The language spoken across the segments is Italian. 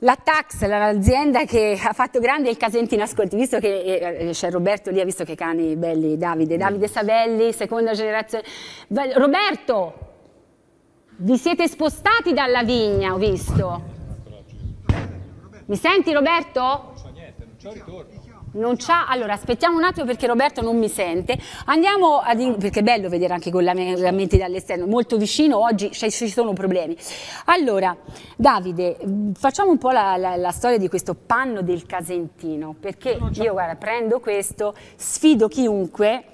La Tax, l'azienda che ha fatto grande il Casentino Ascolti, visto che eh, eh, c'è Roberto lì, ha visto che cani belli, Davide, Davide mm. Savelli, seconda generazione. Roberto, vi siete spostati dalla vigna, ho visto. Mi senti Roberto? Non so niente, non c'è ritorno non c'ha. Allora, aspettiamo un attimo perché Roberto non mi sente. Andiamo ad. perché è bello vedere anche con la mente dall'esterno, molto vicino. Oggi ci sono problemi. Allora, Davide, facciamo un po' la, la, la storia di questo panno del Casentino. Perché io, guarda, prendo questo, sfido chiunque.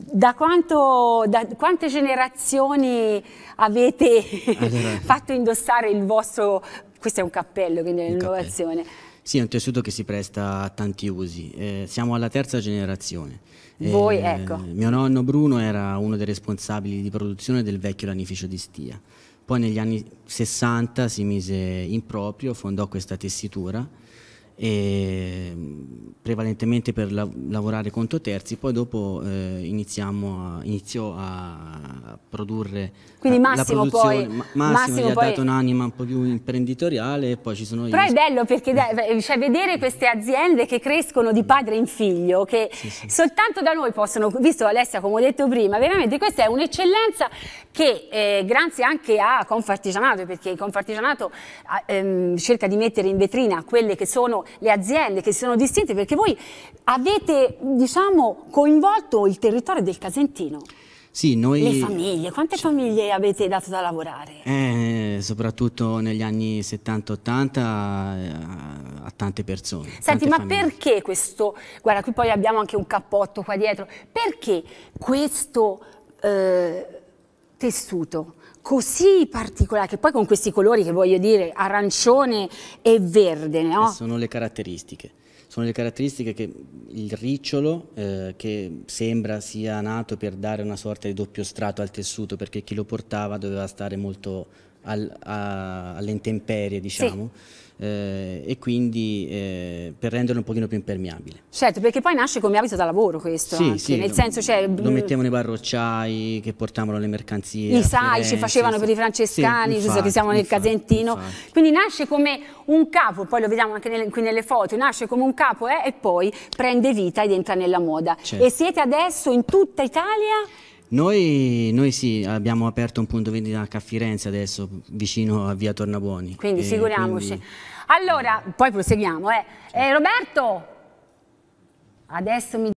Da, quanto, da, quante generazioni avete esatto. fatto indossare il vostro... Questo è un cappello, quindi è un'innovazione. Sì, è un tessuto che si presta a tanti usi. Eh, siamo alla terza generazione. Eh, Voi, eh, ecco. Mio nonno Bruno era uno dei responsabili di produzione del vecchio lanificio di Stia. Poi negli anni 60 si mise in proprio, fondò questa tessitura prevalentemente per la lavorare conto terzi, poi dopo eh, iniziamo a, inizio a produrre Quindi Massimo la poi ma Massimo, Massimo gli poi... ha dato un'anima un po' più imprenditoriale e poi ci sono Però gli... è bello perché cioè, vedere queste aziende che crescono di padre in figlio che sì, sì. soltanto da noi possono, visto Alessia come ho detto prima, veramente questa è un'eccellenza che eh, grazie anche a Confartigianato perché Confartigianato eh, cerca di mettere in vetrina quelle che sono le aziende che si sono distinte perché voi avete diciamo, coinvolto il territorio del Casentino. Sì, noi... Le famiglie, quante famiglie avete dato da lavorare? Eh, soprattutto negli anni 70-80 eh, a tante persone. Senti, tante ma famiglie. perché questo, guarda qui poi abbiamo anche un cappotto qua dietro, perché questo eh, tessuto così particolare, che poi con questi colori che voglio dire arancione e verde, no? E sono le caratteristiche. Sono le caratteristiche che il ricciolo, eh, che sembra sia nato per dare una sorta di doppio strato al tessuto, perché chi lo portava doveva stare molto al, a, alle intemperie, diciamo. Sì. Eh, e quindi eh, per renderlo un pochino più impermeabile. Certo, perché poi nasce come abito da lavoro questo, sì, anche, sì, nel senso cioè, lo mm, mettevano i barrocciai che portavano le mercanzie. I sai ci facevano sì, per i francescani, infatti, giusto che siamo nel infatti, Casentino, infatti. quindi nasce come un capo, poi lo vediamo anche nelle, qui nelle foto, nasce come un capo eh, e poi prende vita ed entra nella moda. Certo. E siete adesso in tutta Italia? Noi, noi sì, abbiamo aperto un punto vendita anche a Firenze adesso, vicino a via Tornabuoni. Quindi eh, figuriamoci. Quindi... Allora, poi proseguiamo. Eh. Eh, Roberto, adesso mi...